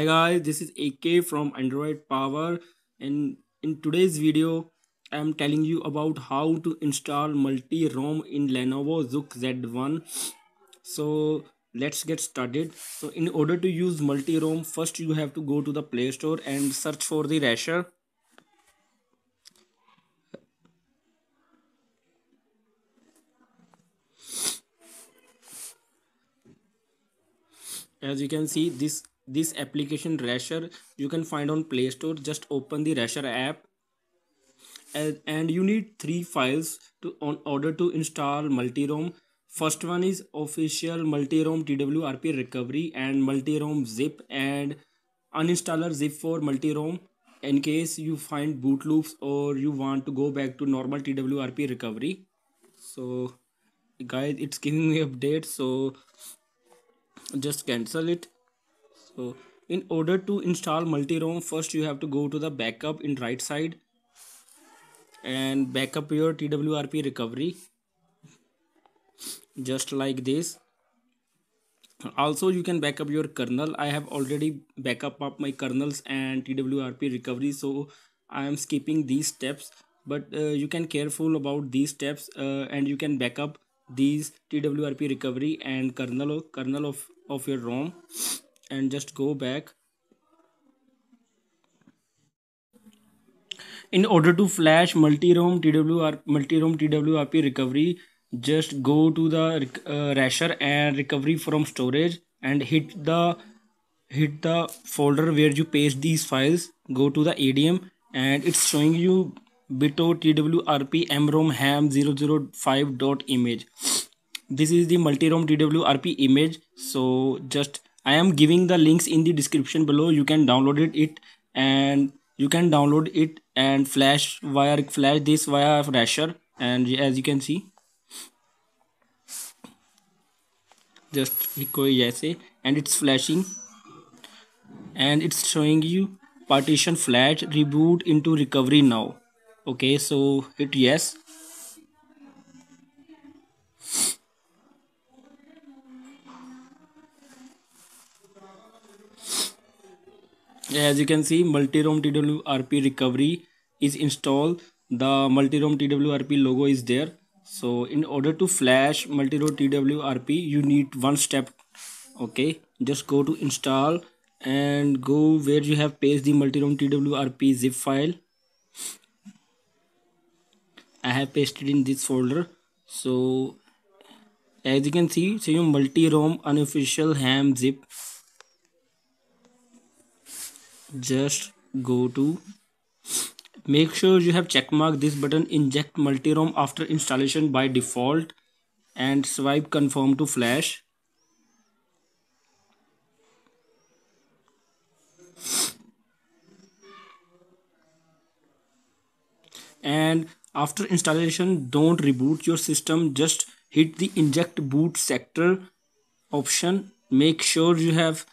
Hi guys, this is AK from Android Power and in today's video I am telling you about how to install multi-ROM in Lenovo Zook Z1. So let's get started. So in order to use multi-ROM first you have to go to the Play Store and search for the Rasher. as you can see this this application rasher you can find on play store just open the rasher app and, and you need three files to on order to install multi room first one is official multi-rom twrp recovery and multi room zip and uninstaller zip for multi room in case you find boot loops or you want to go back to normal twrp recovery so guys it's giving me update so just cancel it so, uh, in order to install multi-rom first you have to go to the backup in right side and backup your twrp recovery just like this also you can backup your kernel i have already backup up my kernels and twrp recovery so i am skipping these steps but uh, you can careful about these steps uh, and you can backup these twrp recovery and kernel kernel of of your rom and just go back in order to flash multi room twr multi-rom twrp recovery just go to the uh, rasher and recovery from storage and hit the hit the folder where you paste these files go to the adm and it's showing you bito twrp mrom ham 005 dot image this is the multi-rom twrp image so just i am giving the links in the description below you can download it, it and you can download it and flash via flash this via rasher and as you can see just koi ऐसे and it's flashing and it's showing you partition flash reboot into recovery now okay so hit yes as you can see multi-rom twrp recovery is installed the multi-rom twrp logo is there so in order to flash multi-rom twrp you need one step okay just go to install and go where you have paste the multi-rom twrp zip file i have pasted in this folder so as you can see so you multi room unofficial ham zip just go to make sure you have checkmark this button inject multirom after installation by default and swipe confirm to flash and after installation don't reboot your system just hit the inject boot sector option make sure you have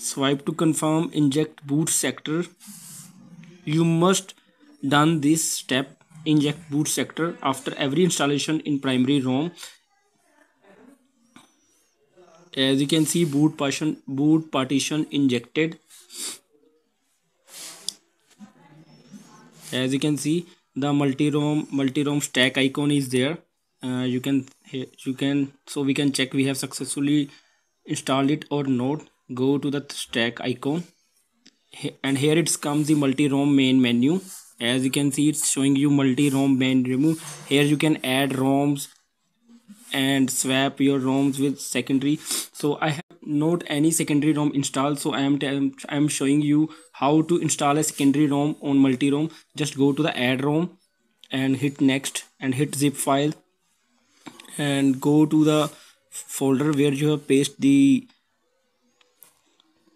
swipe to confirm inject boot sector you must done this step inject boot sector after every installation in primary ROM as you can see boot partition boot partition injected as you can see the multi-rom multi-rom stack icon is there uh, you can you can so we can check we have successfully installed it or not go to the stack icon and here it comes the multi-rom main menu as you can see it's showing you multi-rom main menu here you can add roms and swap your roms with secondary so i have not any secondary rom installed so i am i am showing you how to install a secondary rom on multi-rom just go to the add rom and hit next and hit zip file and go to the folder where you have pasted the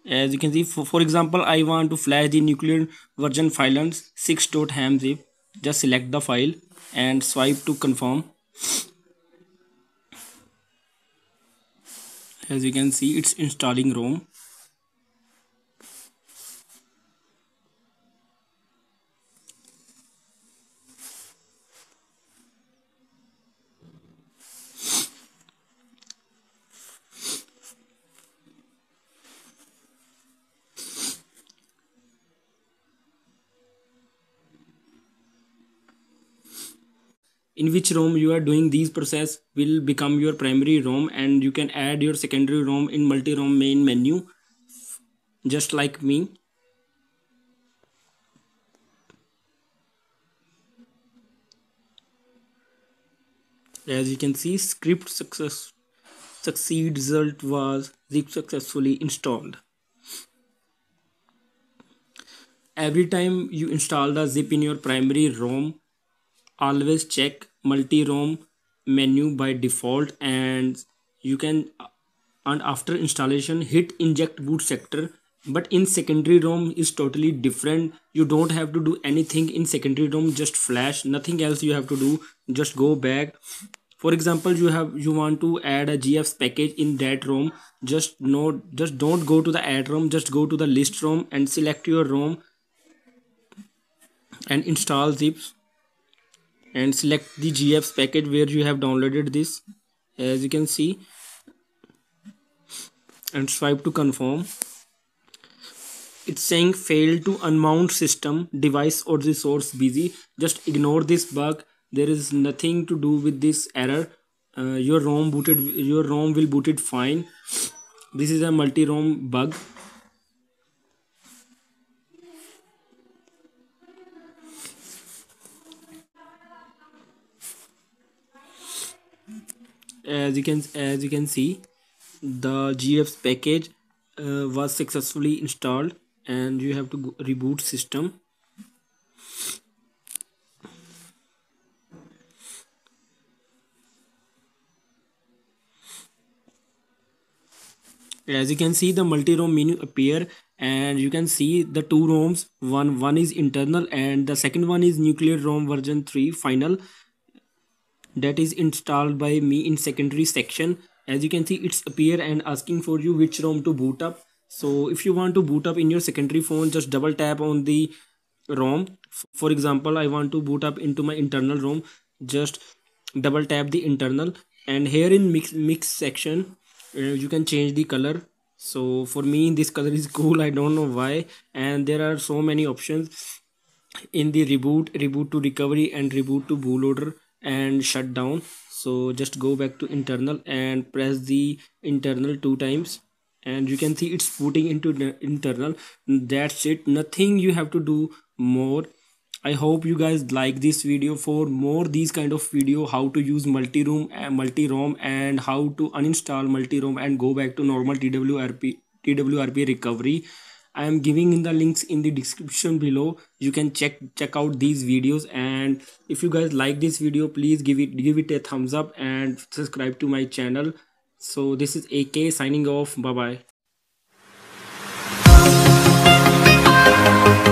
as you can see for, for example i want to flash the nuclear version file on 6.ham zip just select the file and swipe to confirm as you can see it's installing rom in which ROM you are doing these process will become your primary ROM and you can add your secondary ROM in multi-ROM main menu just like me. As you can see script success succeed result was zip successfully installed. Every time you install the zip in your primary ROM always check multi-rom menu by default and you can and after installation hit inject boot sector but in secondary rom is totally different you don't have to do anything in secondary rom just flash nothing else you have to do just go back for example you have you want to add a gfs package in that rom just no just don't go to the add rom just go to the list rom and select your rom and install zips and select the gfs package where you have downloaded this as you can see and swipe to confirm it's saying failed to unmount system device or resource busy just ignore this bug there is nothing to do with this error uh, your rom booted your rom will it fine this is a multi rom bug as you can as you can see the gfs package uh, was successfully installed and you have to reboot system as you can see the multi room menu appear and you can see the two roms one one is internal and the second one is nuclear rom version 3 final that is installed by me in secondary section as you can see it's appear and asking for you which rom to boot up so if you want to boot up in your secondary phone just double tap on the rom for example i want to boot up into my internal rom just double tap the internal and here in mix mix section uh, you can change the color so for me this color is cool i don't know why and there are so many options in the reboot reboot to recovery and reboot to bootloader and shut down so just go back to internal and press the internal two times and you can see it's putting into the internal that's it nothing you have to do more i hope you guys like this video for more these kind of video how to use multi-room and uh, multi-rom and how to uninstall multi-rom and go back to normal twrp twrp recovery i am giving in the links in the description below you can check check out these videos and if you guys like this video please give it give it a thumbs up and subscribe to my channel so this is ak signing off bye bye